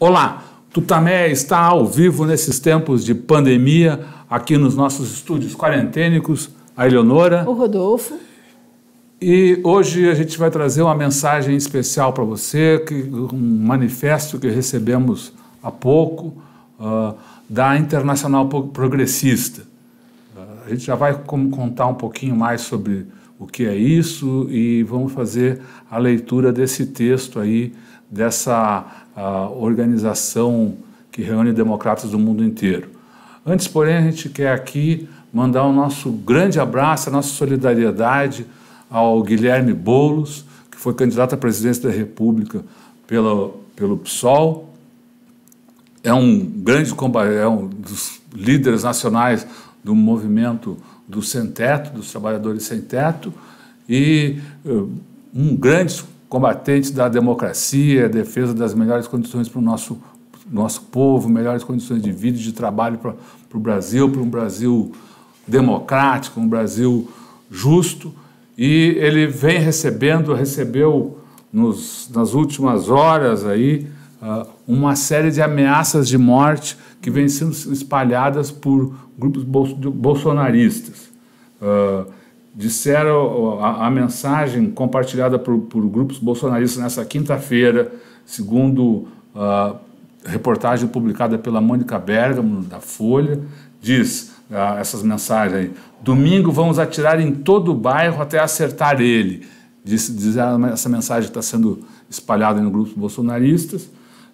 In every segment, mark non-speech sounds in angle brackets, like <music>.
Olá, Tutamé está ao vivo nesses tempos de pandemia, aqui nos nossos estúdios quarentênicos, a Eleonora. O Rodolfo. E hoje a gente vai trazer uma mensagem especial para você, um manifesto que recebemos há pouco uh, da Internacional Progressista. Uh, a gente já vai contar um pouquinho mais sobre o que é isso e vamos fazer a leitura desse texto aí, dessa ah, organização que reúne democratas do mundo inteiro. Antes, porém, a gente quer aqui mandar o nosso grande abraço, a nossa solidariedade ao Guilherme Boulos, que foi candidato à presidência da República pelo, pelo PSOL. É um grande é um dos líderes nacionais do movimento do sem-teto, dos trabalhadores sem-teto, e eh, um grande combatente da democracia, defesa das melhores condições para o nosso, nosso povo, melhores condições de vida e de trabalho para, o Brasil, para um Brasil democrático, um Brasil justo. E ele vem recebendo, recebeu nos, nas últimas horas aí, ah, uma série de ameaças de morte que vêm sendo espalhadas por grupos bolsonaristas. Uh, disseram ah, a, a, mensagem compartilhada por, por grupos bolsonaristas nessa quinta-feira, segundo a ah, reportagem publicada pela Mônica Bergamo, da Folha, diz essas mensagens aí. Domingo vamos atirar em todo o bairro até acertar ele. Diz, diz essa mensagem está sendo espalhada no grupo bolsonaristas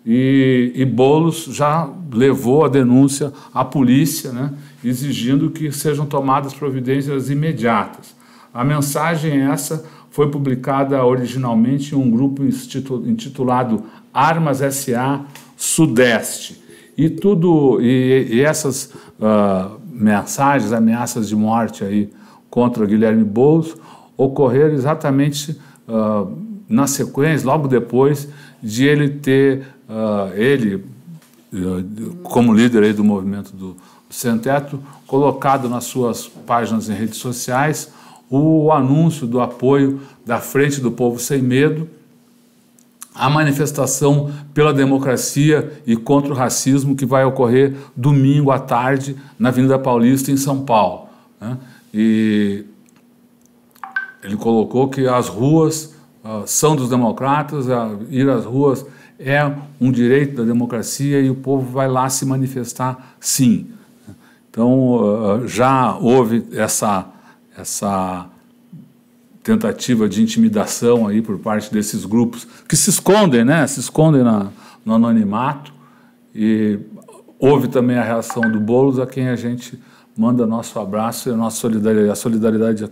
e, e Bolos já levou a denúncia à polícia, né, exigindo que sejam tomadas providências imediatas. A mensagem é essa foi publicada originalmente em um grupo intitulado Armas SA Sudeste. E tudo e, e essas uh, mensagens, ameaças de morte aí contra Guilherme Boulos ocorreram exatamente uh, na sequência, logo depois de ele ter uh, ele, uh, como líder aí do movimento do Sem Teto, colocado nas suas páginas em redes sociais o anúncio do apoio da Frente do Povo Sem Medo a manifestação pela democracia e contra o racismo que vai ocorrer domingo à tarde na Avenida Paulista, em São Paulo. Né? E ele colocou que as ruas uh, são dos democratas, uh, ir às ruas é um direito da democracia e o povo vai lá se manifestar, sim. Então, ah, já houve essa, essa tentativa de intimidação aí por parte desses grupos que se escondem, né? Se escondem na, no anonimato. E houve também a reação do Boulos, a quem a gente manda nosso abraço e a nossa solidariedade, a solidariedade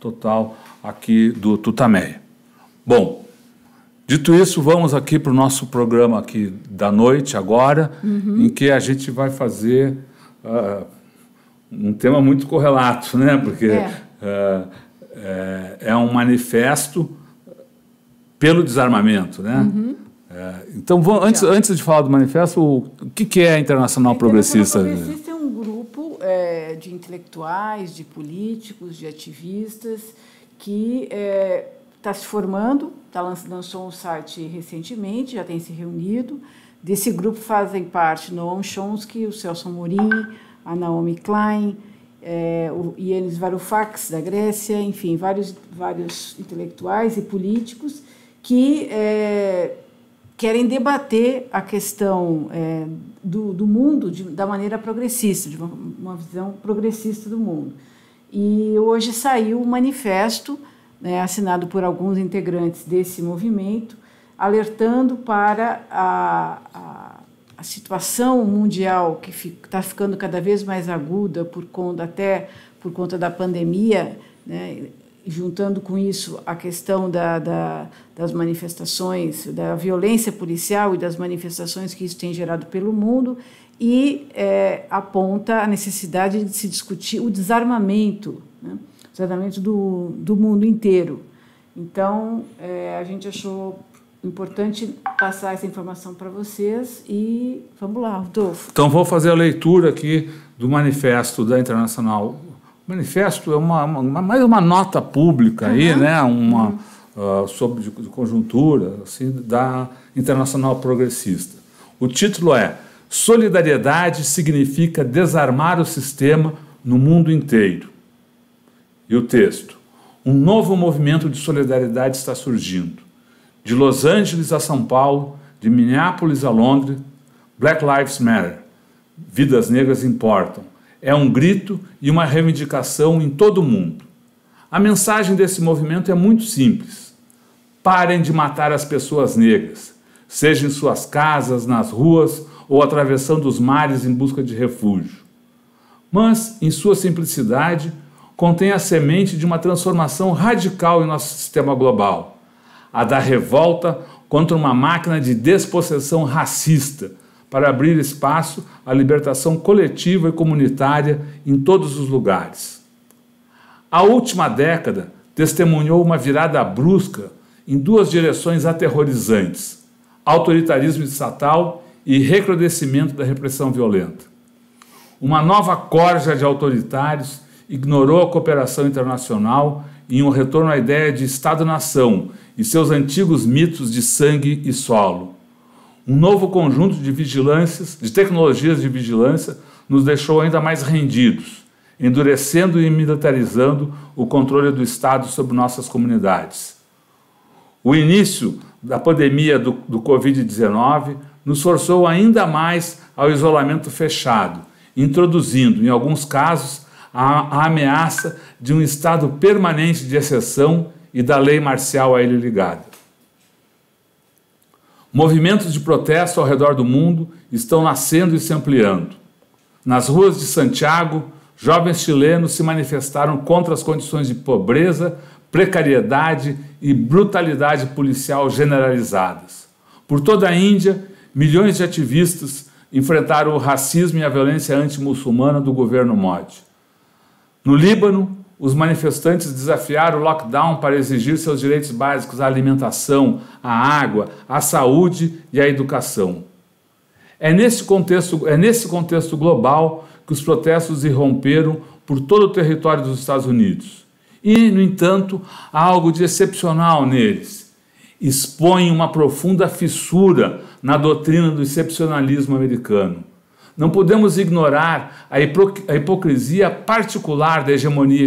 total aqui do Tutameia. Bom, Dito isso, vamos aqui para o nosso programa aqui da noite agora, uhum. em que a gente vai fazer uh, um tema muito correlato, né? Porque é, uh, é, é um manifesto pelo desarmamento, né? Uhum. É, então, antes, antes de falar do manifesto, o que, que é a Internacional, a Internacional Progressista? Progressista é um grupo é, de intelectuais, de políticos, de ativistas que é, está se formando, tá, lançou um site recentemente, já tem se reunido. Desse grupo fazem parte Noam Chomsky, o Celso Amorim, a Naomi Klein, é, o Yannis Varoufakis, da Grécia, enfim, vários, vários intelectuais e políticos que é, querem debater a questão é, do, do mundo de, da maneira progressista, de uma, uma visão progressista do mundo. E hoje saiu o um manifesto né, assinado por alguns integrantes desse movimento, alertando para a, a, a situação mundial que está fi, tá ficando cada vez mais aguda por conta até por conta da pandemia, né, juntando com isso a questão da, da, das manifestações, da violência policial e das manifestações que isso tem gerado pelo mundo, e é, aponta a necessidade de se discutir o desarmamento. Né? exatamente do, do mundo inteiro. Então, é, a gente achou importante passar essa informação para vocês e vamos lá, Rodolfo. Então, vou fazer a leitura aqui do manifesto da Internacional. O manifesto é uma, uma mais uma nota pública uhum. aí, né? Uma uhum. uh, sobre de, de conjuntura assim, da Internacional Progressista. O título é Solidariedade significa desarmar o sistema no mundo inteiro. E o texto: Um novo movimento de solidariedade está surgindo. De Los Angeles a São Paulo, de Minneapolis a Londres, Black Lives Matter. Vidas negras importam. É um grito e uma reivindicação em todo o mundo. A mensagem desse movimento é muito simples. Parem de matar as pessoas negras, seja em suas casas, nas ruas ou atravessando os mares em busca de refúgio. Mas, em sua simplicidade, contém a semente de uma transformação radical em nosso sistema global, a da revolta contra uma máquina de despossessão racista, para abrir espaço à libertação coletiva e comunitária em todos os lugares. A última década testemunhou uma virada brusca em duas direções aterrorizantes: autoritarismo estatal e recrudescimento da repressão violenta. Uma nova corja de autoritários ignorou a cooperação internacional em um retorno à ideia de Estado-nação e seus antigos mitos de sangue e solo. Um novo conjunto de vigilâncias, de tecnologias de vigilância, nos deixou ainda mais rendidos, endurecendo e militarizando o controle do Estado sobre nossas comunidades. O início da pandemia do, do Covid-19 nos forçou ainda mais ao isolamento fechado, introduzindo, em alguns casos, a, ameaça de um estado permanente de exceção e da lei marcial a ele ligada. Movimentos de protesto ao redor do mundo estão nascendo e se ampliando. Nas ruas de Santiago, jovens chilenos se manifestaram contra as condições de pobreza, precariedade e brutalidade policial generalizadas. Por toda a Índia, milhões de ativistas enfrentaram o racismo e a violência anti-muçulmana do governo Modi. No Líbano, os manifestantes desafiaram o lockdown para exigir seus direitos básicos à alimentação, à água, à saúde e à educação. É nesse contexto, é nesse contexto global que os protestos irromperam por todo o território dos Estados Unidos. E, no entanto, há algo de excepcional neles. Expõe uma profunda fissura na doutrina do excepcionalismo americano. Não podemos ignorar a, hipocrisia particular da hegemonia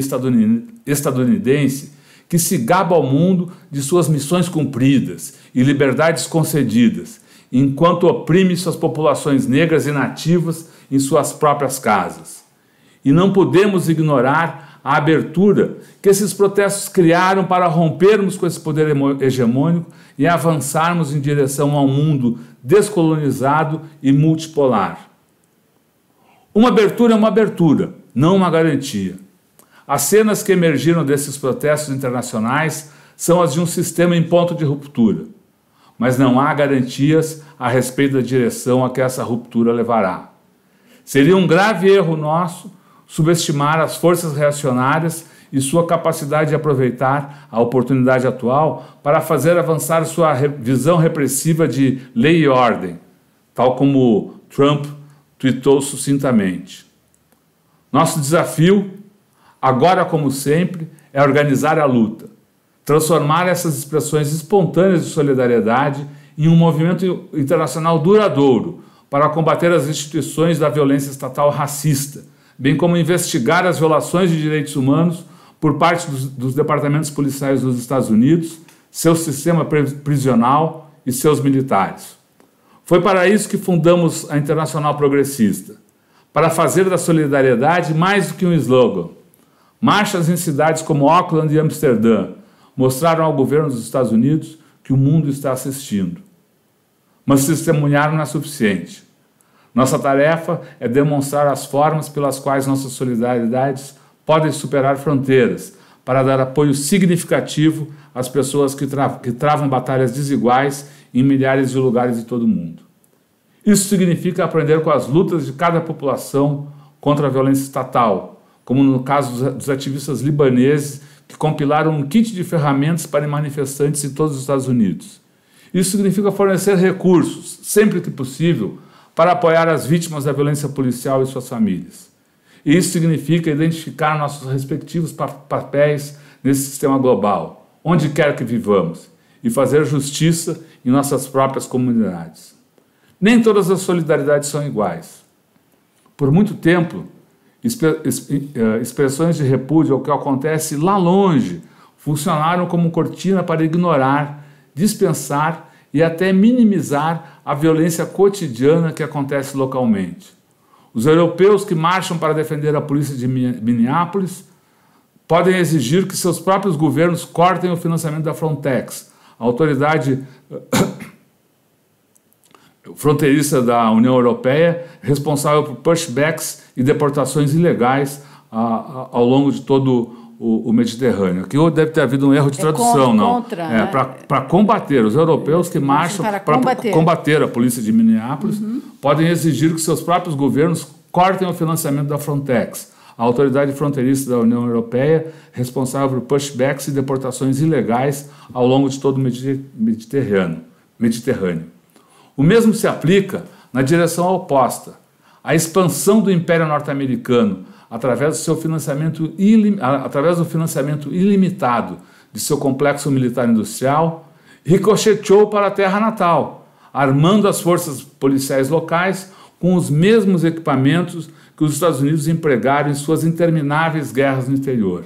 estadunidense, que se gaba ao mundo de suas missões cumpridas e liberdades concedidas, enquanto oprime suas populações negras e nativas em suas próprias casas. E não podemos ignorar a abertura que esses protestos criaram para rompermos com esse poder hegemônico e avançarmos em direção a um mundo descolonizado e multipolar. Uma abertura é uma abertura, não uma garantia. As cenas que emergiram desses protestos internacionais são as de um sistema em ponto de ruptura, mas não há garantias a respeito da direção a que essa ruptura levará. Seria um grave erro nosso subestimar as forças reacionárias e sua capacidade de aproveitar a oportunidade atual para fazer avançar sua visão repressiva de lei e ordem, tal como Trump tweetou sucintamente. Nosso desafio, agora como sempre, é organizar a luta, transformar essas expressões espontâneas de solidariedade em um movimento internacional duradouro para combater as instituições da violência estatal racista, bem como investigar as violações de direitos humanos por parte dos, dos departamentos policiais dos Estados Unidos, seu sistema prisional e seus militares. Foi para isso que fundamos a Internacional Progressista para fazer da solidariedade mais do que um slogan. Marchas em cidades como Auckland e Amsterdã mostraram ao governo dos Estados Unidos que o mundo está assistindo. Mas testemunhar não é suficiente. Nossa tarefa é demonstrar as formas pelas quais nossas solidariedades podem superar fronteiras para dar apoio significativo às pessoas que, tra que travam batalhas desiguais em milhares de lugares de todo o mundo. Isso significa aprender com as lutas de cada população contra a violência estatal, como no caso dos ativistas libaneses que compilaram um kit de ferramentas para manifestantes em todos os Estados Unidos. Isso significa fornecer recursos, sempre que possível, para apoiar as vítimas da violência policial e suas famílias. isso significa identificar nossos respectivos papéis nesse sistema global, onde quer que vivamos, e fazer justiça em nossas próprias comunidades. Nem todas as solidariedades são iguais. Por muito tempo, eh, expressões de repúdio ao que acontece lá longe funcionaram como cortina para ignorar, dispensar e até minimizar a violência cotidiana que acontece localmente. Os europeus que marcham para defender a polícia de Minneapolis podem exigir que seus próprios governos cortem o financiamento da Frontex, a autoridade <coughs> fronteiriça da União Europeia, responsável por pushbacks e deportações ilegais a, a, ao longo de todo o, o, Mediterrâneo. Aqui deve ter havido um erro de é tradução, contra, não. é, né? Para combater, os europeus que marcham para combater. combater. a polícia de Minneapolis uhum. podem exigir que seus próprios governos cortem o financiamento da Frontex a autoridade fronteiriça da União Europeia, responsável por pushbacks e deportações ilegais ao longo de todo o Mediterrâneo. Mediterrâneo. O mesmo se aplica na direção oposta. A expansão do Império Norte-Americano através do seu financiamento através do financiamento ilimitado de seu complexo militar industrial ricocheteou para a terra natal, armando as forças policiais locais com os mesmos equipamentos que os Estados Unidos empregaram em suas intermináveis guerras no interior.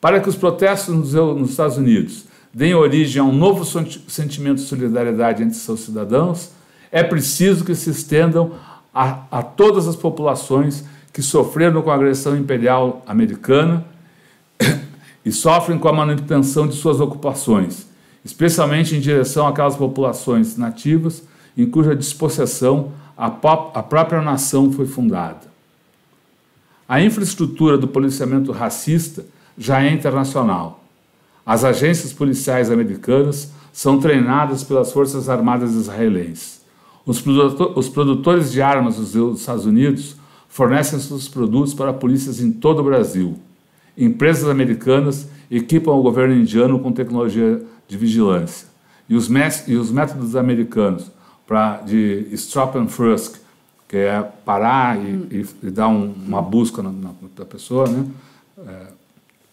Para que os protestos nos Estados Unidos deem origem a um novo sentimento de solidariedade entre seus cidadãos, é preciso que se estendam a, a todas as populações que sofreram com a agressão imperial americana <coughs> e sofrem com a manutenção de suas ocupações, especialmente em direção àquelas populações nativas em cuja dispossessão a, a própria nação foi fundada. A infraestrutura do policiamento racista já é internacional. As agências policiais americanas são treinadas pelas Forças Armadas israelenses. Os, produtor, os produtores de armas dos Estados Unidos fornecem seus produtos para polícias em todo o Brasil. Empresas americanas equipam o governo indiano com tecnologia de vigilância. E os, e os métodos americanos de stop and frisk, que é parar e, hum. e, e dar um, uma busca na, na, na pessoa, né? É,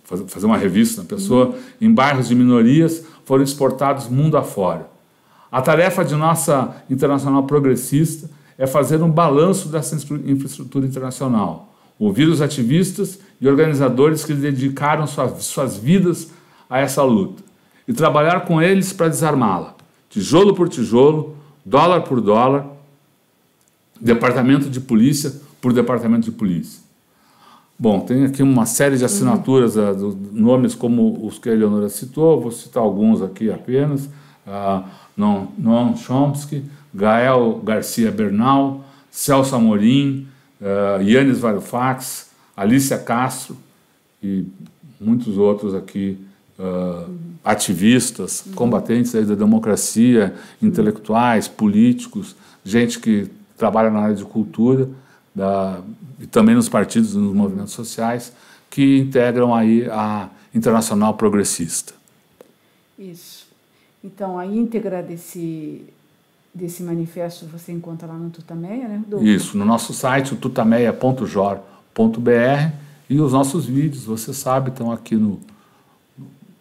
fazer, fazer uma revista na pessoa, hum. em bairros de minorias, foram exportados mundo afora. A tarefa de nossa internacional progressista é fazer um balanço dessa infraestrutura internacional, ouvir os ativistas e organizadores que dedicaram sua, suas vidas a essa luta e trabalhar com eles para desarmá-la, tijolo por tijolo, dólar por dólar, departamento de polícia por departamento de polícia. Bom, tem aqui uma série de assinaturas, uhum. uh, nomes como os que a Eleonora citou, vou citar alguns aqui apenas: uh, ah, Noam Chomsky, Gael Garcia Bernal, Celso Amorim, uh, Yannis Varoufakis, Alicia Castro e muitos outros aqui uh, ativistas, combatentes da democracia, intelectuais, políticos, gente que trabalha na área de cultura da, e também nos partidos, nos movimentos sociais que integram aí a Internacional Progressista. Isso. Então, a íntegra desse, desse manifesto você encontra lá no Tutameia, né, Rodolfo? Isso, no nosso site, tutameia.jor.br e os nossos vídeos, você sabe, estão aqui no,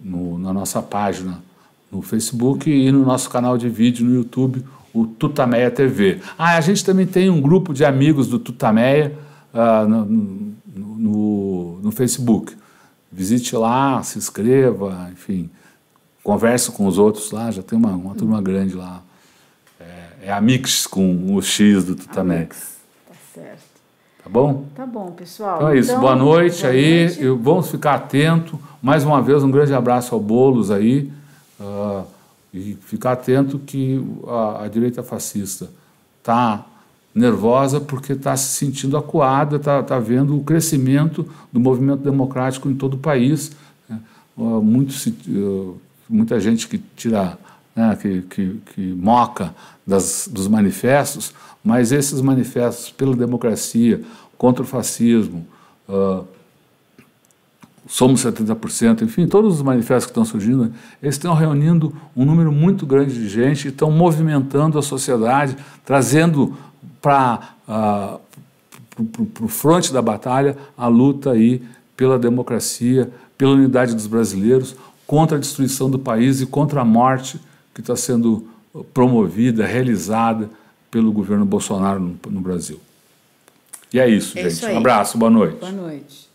no, na nossa página no Facebook e no nosso canal de vídeo no YouTube, o Tutameia TV. Ah, a gente também tem um grupo de amigos do Tutameia uh, no, no, no, Facebook. Visite lá, se inscreva, enfim, converse com os outros lá, já tem uma, uma turma grande lá. É, é a Mix com o X do Tutameia. tá certo. Tá bom? Tá bom, pessoal. Então é isso. Então, boa noite boa aí. Noite. E vamos ficar atento. Mais uma vez, um grande abraço ao Bolos aí. Uh, e ficar atento que a, a direita fascista está nervosa porque está se sentindo acuada, está tá vendo o crescimento do movimento democrático em todo o país. Uh, muito, uh, muita gente que tira né, que, que, que, moca das, dos manifestos, mas esses manifestos pela democracia, contra o fascismo, uh, somos 70%, enfim, todos os manifestos que estão surgindo, eles estão reunindo um número muito grande de gente e estão movimentando a sociedade, trazendo para uh, ah, o fronte da batalha a luta aí pela democracia, pela unidade dos brasileiros, contra a destruição do país e contra a morte que está sendo promovida, realizada pelo governo Bolsonaro no, no Brasil. E é isso, é gente. Isso um abraço, boa noite. Boa noite.